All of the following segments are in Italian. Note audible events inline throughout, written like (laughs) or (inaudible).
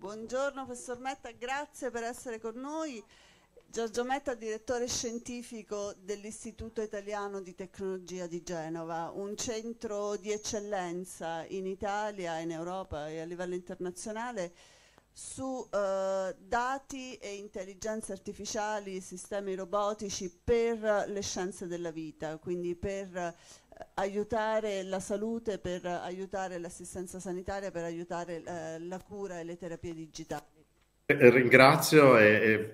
Buongiorno professor Metta, grazie per essere con noi. Giorgio Metta, direttore scientifico dell'Istituto Italiano di Tecnologia di Genova, un centro di eccellenza in Italia, in Europa e a livello internazionale su eh, dati e intelligenze artificiali, sistemi robotici per le scienze della vita, quindi per aiutare la salute, per aiutare l'assistenza sanitaria, per aiutare eh, la cura e le terapie digitali. Eh, ringrazio e, e,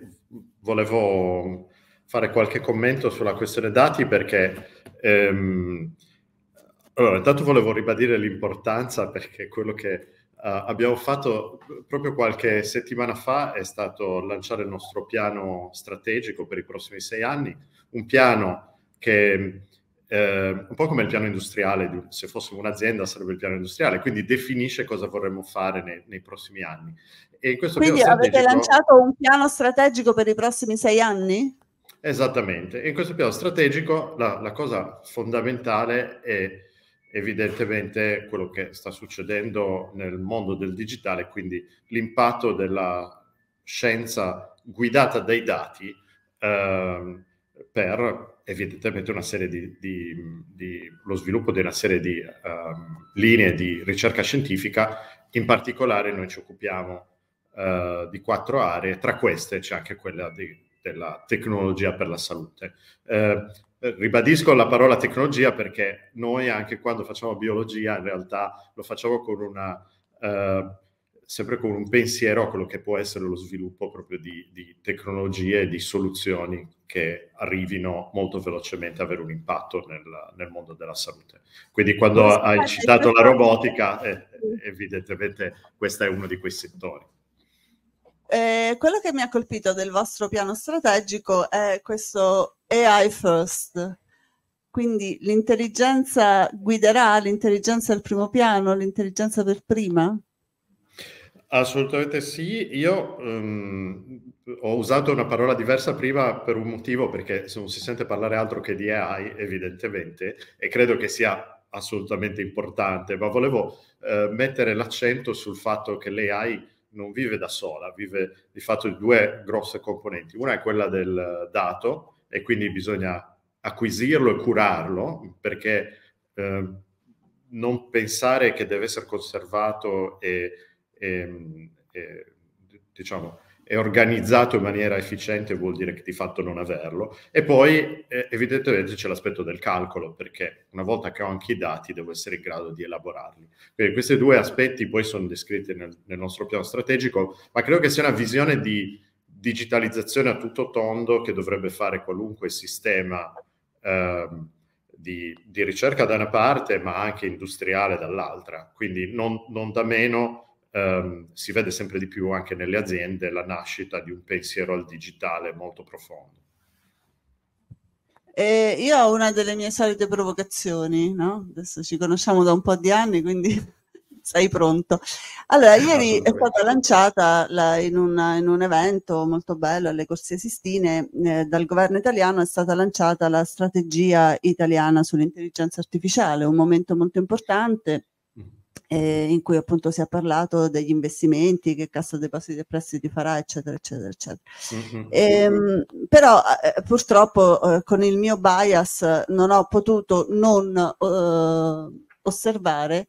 volevo fare qualche commento sulla questione dati perché ehm, allora, intanto volevo ribadire l'importanza perché quello che Uh, abbiamo fatto proprio qualche settimana fa è stato lanciare il nostro piano strategico per i prossimi sei anni, un piano che eh, un po' come il piano industriale, se fossimo un'azienda sarebbe il piano industriale, quindi definisce cosa vorremmo fare nei, nei prossimi anni. quindi avete lanciato un piano strategico per i prossimi sei anni? Esattamente, in questo piano strategico la, la cosa fondamentale è evidentemente quello che sta succedendo nel mondo del digitale, quindi l'impatto della scienza guidata dai dati. Eh, per evidentemente una serie di, di, di lo sviluppo di una serie di uh, linee di ricerca scientifica. In particolare noi ci occupiamo uh, di quattro aree, tra queste c'è anche quella di, della tecnologia per la salute. Uh, ribadisco la parola tecnologia perché noi anche quando facciamo biologia in realtà lo facciamo con una eh, sempre con un pensiero a quello che può essere lo sviluppo proprio di, di tecnologie di soluzioni che arrivino molto velocemente a avere un impatto nel, nel mondo della salute. Quindi quando no, hai citato la robotica, eh, evidentemente questo è uno di quei settori. Eh, quello che mi ha colpito del vostro piano strategico è questo AI first, quindi l'intelligenza guiderà, l'intelligenza al primo piano, l'intelligenza per prima? Assolutamente sì, io um, ho usato una parola diversa prima per un motivo, perché non si sente parlare altro che di AI evidentemente e credo che sia assolutamente importante, ma volevo uh, mettere l'accento sul fatto che l'AI non vive da sola, vive di fatto di due grosse componenti. Una è quella del dato e quindi bisogna acquisirlo e curarlo perché eh, non pensare che deve essere conservato e è, ehm, è, diciamo, è organizzato in maniera efficiente vuol dire che di fatto non averlo. E poi eh, evidentemente c'è l'aspetto del calcolo, perché una volta che ho anche i dati devo essere in grado di elaborarli. Quindi questi due aspetti poi sono descritti nel, nel nostro piano strategico, ma credo che sia una visione di digitalizzazione a tutto tondo che dovrebbe fare qualunque sistema eh, di, di, ricerca da una parte, ma anche industriale dall'altra. Quindi non, non da meno ehm, si vede sempre di più anche nelle aziende la nascita di un pensiero al digitale molto profondo. Eh, io ho una delle mie solite provocazioni, no? Adesso ci conosciamo da un po' di anni, quindi (laughs) sei pronto. Allora, (laughs) ieri è stata lanciata la, in, una, in, un evento molto bello alle Corsie Sistine eh, dal governo italiano, è stata lanciata la strategia italiana sull'intelligenza artificiale, un momento molto importante eh, in cui appunto si è parlato degli investimenti, che Cassa Depositi e Prestiti farà, eccetera, eccetera, eccetera. Mm-hmm. Ehm, però eh, eh purtroppo eh, con il mio bias non ho potuto non eh, osservare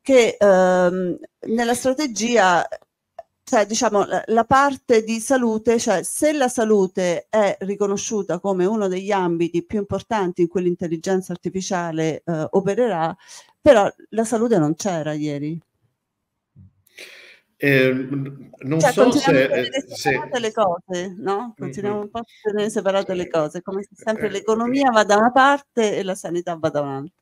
che ehm, nella strategia cioè diciamo la parte di salute, cioè se la salute è riconosciuta come uno degli ambiti più importanti in cui l'intelligenza artificiale eh, opererà, però la salute non c'era ieri. Eh, non cioè, so se, a eh, tenere separate se... le cose, no? Continuiamo mm-hmm. un po' a tenere separate le cose, come se sempre eh, l'economia eh. va da una parte e la sanità va da un'altra.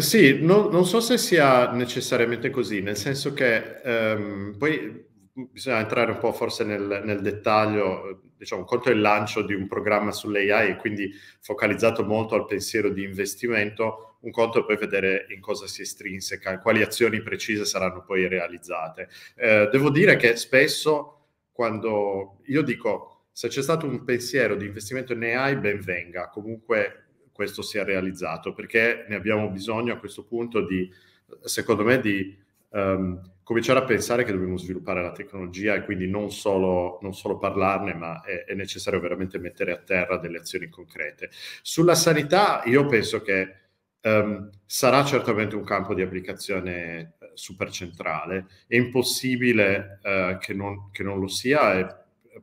sì, no, non so se sia necessariamente così, nel senso che ehm, poi bisogna entrare un po' forse nel, nel dettaglio, diciamo, conto è il lancio di un programma sull'AI e quindi focalizzato molto al pensiero di investimento, un conto è poi vedere in cosa si estrinseca, quali azioni precise saranno poi realizzate. Eh, devo dire che spesso quando io dico se c'è stato un pensiero di investimento in AI, ben venga, comunque questo sia realizzato, perché ne abbiamo bisogno a questo punto di, secondo me, di um, cominciare a pensare che dobbiamo sviluppare la tecnologia e quindi non solo, non solo parlarne, ma è, è, necessario veramente mettere a terra delle azioni concrete. Sulla sanità, io penso che um, sarà certamente un campo di applicazione eh, super centrale, è impossibile uh, che, non, che, non, lo sia e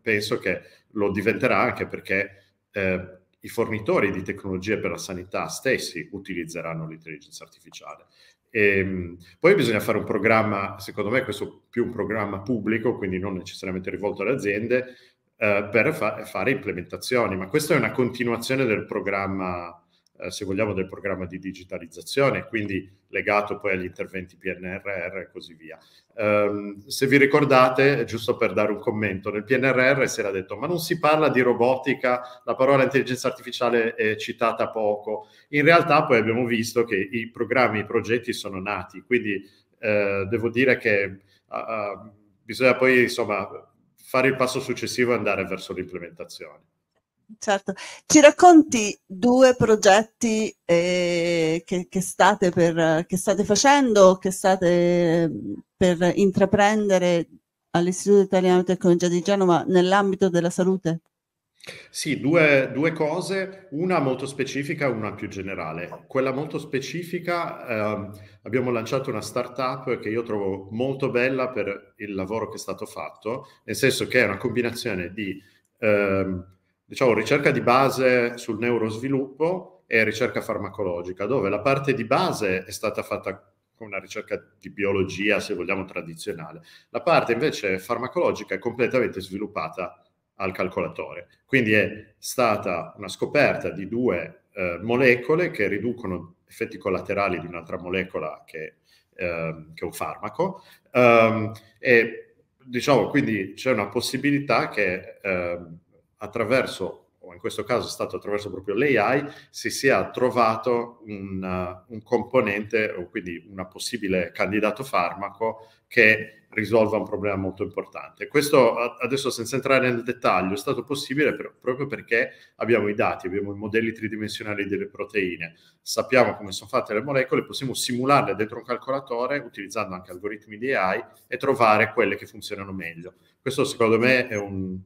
penso che lo diventerà anche perché... Uh, i fornitori di tecnologie per la sanità stessi utilizzeranno l'intelligenza artificiale. E, ehm, poi bisogna fare un programma, secondo me questo più un programma pubblico, quindi non necessariamente rivolto alle aziende, eh, per fa- fare implementazioni, ma questa è una continuazione del programma eh, se vogliamo, del programma di digitalizzazione, quindi legato poi agli interventi PNRR e così via. Um, se vi ricordate, giusto per dare un commento, nel PNRR si era detto ma non si parla di robotica, la parola intelligenza artificiale è citata poco. In realtà poi abbiamo visto che i programmi, i progetti sono nati, quindi eh, devo dire che uh, bisogna poi insomma fare il passo successivo e andare verso l'implementazione. Certo, ci racconti due progetti eh, che, che, state per, che state facendo, che state per intraprendere all'Istituto Italiano di Tecnologia di Genova nell'ambito della salute? Sì, due, due, cose, una molto specifica e una più generale. Quella molto specifica, eh, abbiamo lanciato una startup che io trovo molto bella per il lavoro che è stato fatto, nel senso che è una combinazione di eh, diciamo, ricerca di base sul neurosviluppo e ricerca farmacologica, dove la parte di base è stata fatta con una ricerca di biologia, se vogliamo, tradizionale. La parte invece farmacologica è completamente sviluppata al calcolatore. Quindi è stata una scoperta di due eh, molecole che riducono effetti collaterali di un'altra molecola che, eh, che è un farmaco. Um, e diciamo, quindi c'è una possibilità che... Eh, attraverso o in questo caso è stato attraverso proprio l'AI, si sia trovato un, eh, un componente o quindi un possibile candidato farmaco che risolva un problema molto importante. Questo adesso senza entrare nel dettaglio è stato possibile per, proprio perché abbiamo i dati, abbiamo i modelli tridimensionali delle proteine, sappiamo come sono fatte le molecole, possiamo simularle dentro un calcolatore utilizzando anche algoritmi di AI e trovare quelle che funzionano meglio. Questo secondo me è un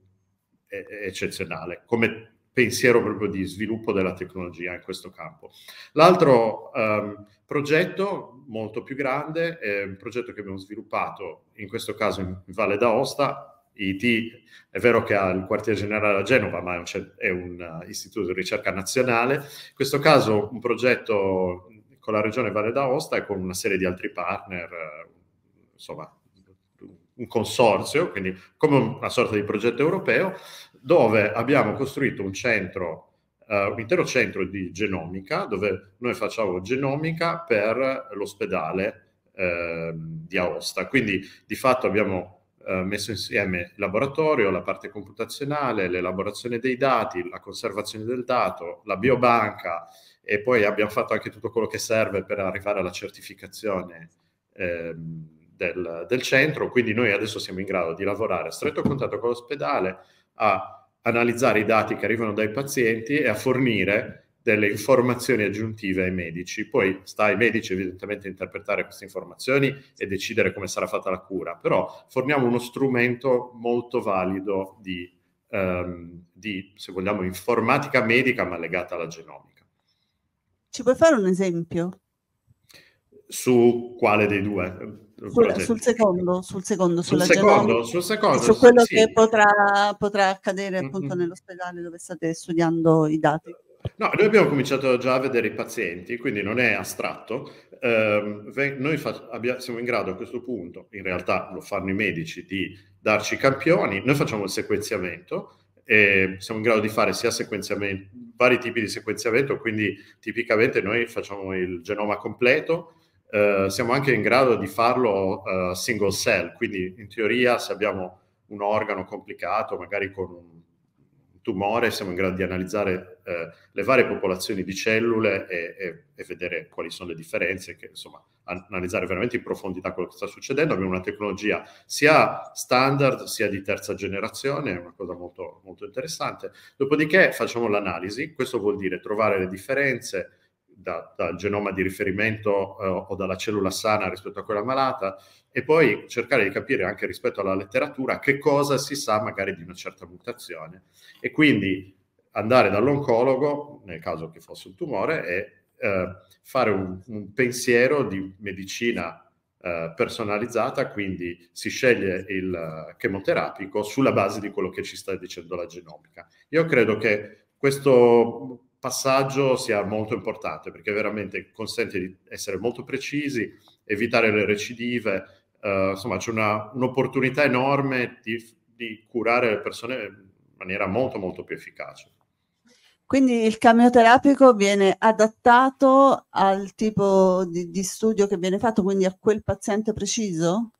eccezionale, come pensiero proprio di sviluppo della tecnologia in questo campo. L'altro ehm, progetto molto più grande è un progetto che abbiamo sviluppato in questo caso in Valle d'Aosta. IT è vero che ha il quartier generale a Genova, ma è un, è un uh, istituto di ricerca nazionale. In questo caso un progetto con la regione Valle d'Aosta e con una serie di altri partner, eh, insomma, un consorzio, quindi come una sorta di progetto europeo, dove abbiamo costruito un centro, eh, un intero centro di genomica, dove noi facciamo genomica per l'ospedale eh, di Aosta. Quindi di fatto abbiamo eh, messo insieme laboratorio, la parte computazionale, l'elaborazione dei dati, la conservazione del dato, la biobanca e poi abbiamo fatto anche tutto quello che serve per arrivare alla certificazione ehm, del, del centro, quindi noi adesso siamo in grado di lavorare a stretto contatto con l'ospedale, a analizzare i dati che arrivano dai pazienti e a fornire delle informazioni aggiuntive ai medici. Poi sta ai medici evidentemente interpretare queste informazioni e decidere come sarà fatta la cura, però forniamo uno strumento molto valido di, ehm, di se vogliamo, informatica medica ma legata alla genomica. Ci puoi fare un esempio? Su quale dei due? sul, sul, secondo, sul secondo, sul secondo, sul secondo su quello sì. che potrà, potrà accadere mm, appunto mm-hmm. nell'ospedale dove state studiando i dati. No, noi abbiamo cominciato già a vedere i pazienti, quindi non è astratto. Eh, noi fa- abbia- siamo in grado a questo punto, in realtà lo fanno i medici, di darci i campioni, noi facciamo il sequenziamento, e siamo in grado di fare sia vari tipi di sequenziamento, quindi tipicamente noi facciamo il genoma completo, eh, siamo anche in grado di farlo eh, single cell, quindi in teoria se abbiamo un organo complicato, magari con un tumore, siamo in grado di analizzare eh, le varie popolazioni di cellule e, e, e, vedere quali sono le differenze, che, insomma, analizzare veramente in profondità quello che sta succedendo. Abbiamo una tecnologia sia standard sia di terza generazione, è una cosa molto, molto interessante. Dopodiché facciamo l'analisi, questo vuol dire trovare le differenze, da, dal genoma di riferimento eh, o dalla cellula sana rispetto a quella malata e poi cercare di capire anche rispetto alla letteratura che cosa si sa magari di una certa mutazione e quindi andare dall'oncologo, nel caso che fosse un tumore, e eh, fare un, un, pensiero di medicina eh, personalizzata, quindi si sceglie il eh, chemoterapico sulla base di quello che ci sta dicendo la genomica. Io credo che questo passaggio sia molto importante perché veramente consente di essere molto precisi, evitare le recidive, eh, insomma c'è una, un'opportunità enorme di, di curare le persone in maniera molto molto più efficace. Quindi il camioterapico viene adattato al tipo di, di, studio che viene fatto, quindi a quel paziente preciso?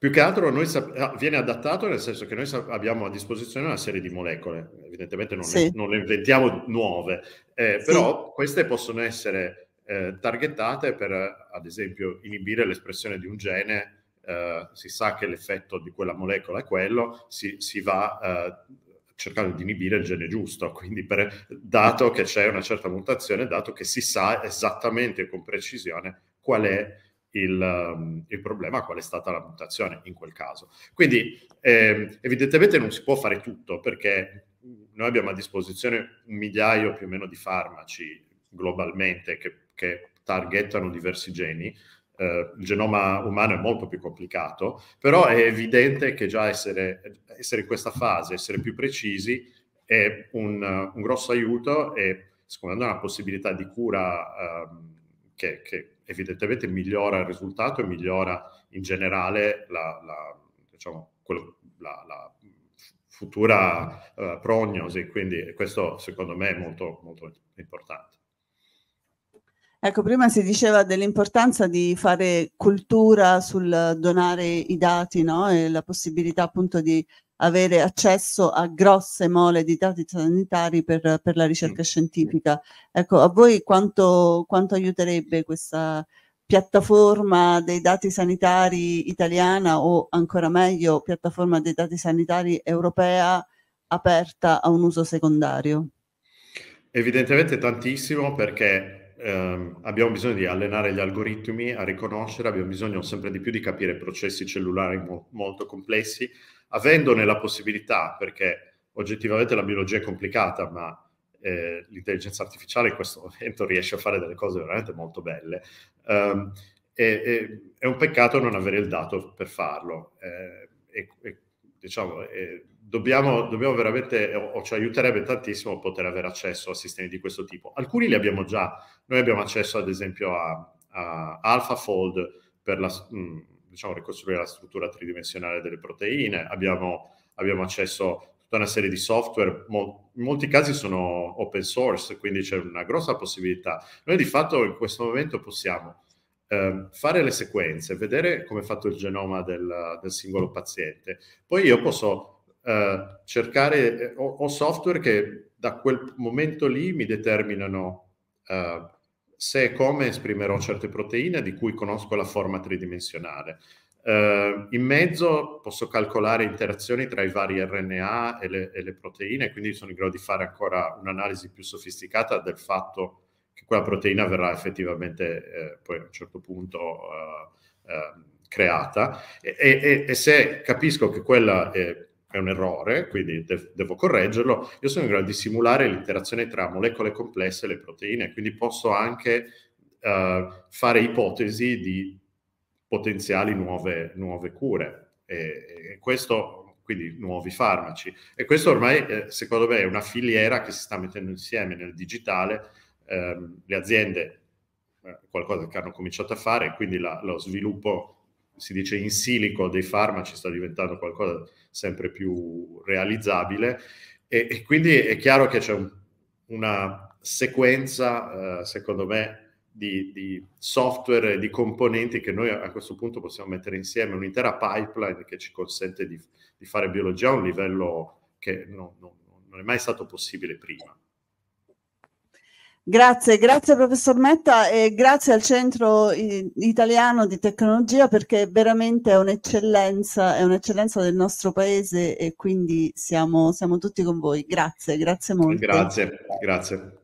Più che altro sap- eh, viene adattato nel senso che noi sap- abbiamo a disposizione una serie di molecole, evidentemente non, sì. ne, non le inventiamo nuove, eh, però sì. queste possono essere eh, targettate per, ad esempio, inibire l'espressione di un gene, eh, si sa che l'effetto di quella molecola è quello, si, si va eh, cercando di inibire il gene giusto, quindi per, dato che c'è una certa mutazione, dato che si sa esattamente con precisione qual è il, um, il, problema qual è stata la mutazione in quel caso. Quindi eh, evidentemente non si può fare tutto perché noi abbiamo a disposizione un migliaio più o meno di farmaci globalmente che, che targettano diversi geni, Uh, il genoma umano è molto più complicato, però è evidente che già essere, essere in questa fase, essere più precisi, è un, un grosso aiuto e secondo me una possibilità di cura um, che, che evidentemente migliora il risultato e migliora in generale la, la, diciamo, quello, la, la futura eh, prognosi, quindi questo secondo me è molto, molto importante. Ecco, prima si diceva dell'importanza di fare cultura sul donare i dati no? e la possibilità appunto di avere accesso a grosse mole di dati sanitari per, per la mm, ricerca scientifica. Ecco, a voi quanto, quanto aiuterebbe questa piattaforma dei dati sanitari italiana o ancora meglio piattaforma dei dati sanitari europea aperta a un uso secondario? Evidentemente tantissimo perché ehm, abbiamo bisogno di allenare gli algoritmi a riconoscere, abbiamo bisogno sempre di più di capire processi cellulari mo- molto complessi, avendone la possibilità, perché oggettivamente la biologia è complicata, ma eh, l'intelligenza artificiale in questo momento riesce a fare delle cose veramente molto belle. Um, e, e, è un peccato non avere il dato per farlo. Eh, e, e, diciamo, eh, dobbiamo, dobbiamo veramente, o, o, ci aiuterebbe tantissimo poter avere accesso a sistemi di questo tipo. Alcuni li abbiamo già, noi abbiamo accesso ad esempio a, a AlphaFold per la, mh, diciamo, ricostruire la struttura tridimensionale delle proteine, abbiamo, abbiamo accesso a tutta una serie di software, Mol, in molti casi sono open source, quindi c'è una grossa possibilità. Noi di fatto in questo momento possiamo ehm, fare le sequenze, vedere come è fatto il genoma del, del singolo paziente, poi io posso eh, cercare, ho, eh, ho, software che da quel momento lì mi determinano eh, se e come esprimerò certe proteine di cui conosco la forma tridimensionale. Eh, in mezzo posso calcolare interazioni tra i vari RNA e le, e le proteine, quindi sono in grado di fare ancora un'analisi più sofisticata del fatto che quella proteina verrà effettivamente eh, poi a un certo punto ehm, creata. E, e, e, se capisco che quella è è un errore, quindi de- devo correggerlo, io sono in grado di simulare l'interazione tra molecole complesse e le proteine, quindi posso anche uh, fare ipotesi di potenziali nuove, nuove cure. E, e questo quindi nuovi farmaci. E questo ormai, eh, secondo me, è una filiera che si sta mettendo insieme nel digitale. Eh, le aziende, eh, qualcosa che hanno cominciato a fare, quindi la, lo sviluppo si dice in silico dei farmaci sta diventando qualcosa sempre più realizzabile e, e quindi è chiaro che c'è un, una sequenza, eh, secondo me, di, di, software e di componenti che noi a questo punto possiamo mettere insieme, un'intera pipeline che ci consente di, di fare biologia a un livello che non, non, non è mai stato possibile prima. Grazie, grazie professor Metta e grazie al Centro Italiano di Tecnologia perché veramente è un'eccellenza, è un'eccellenza del nostro paese e quindi siamo, siamo tutti con voi. Grazie, grazie molto. Grazie, grazie.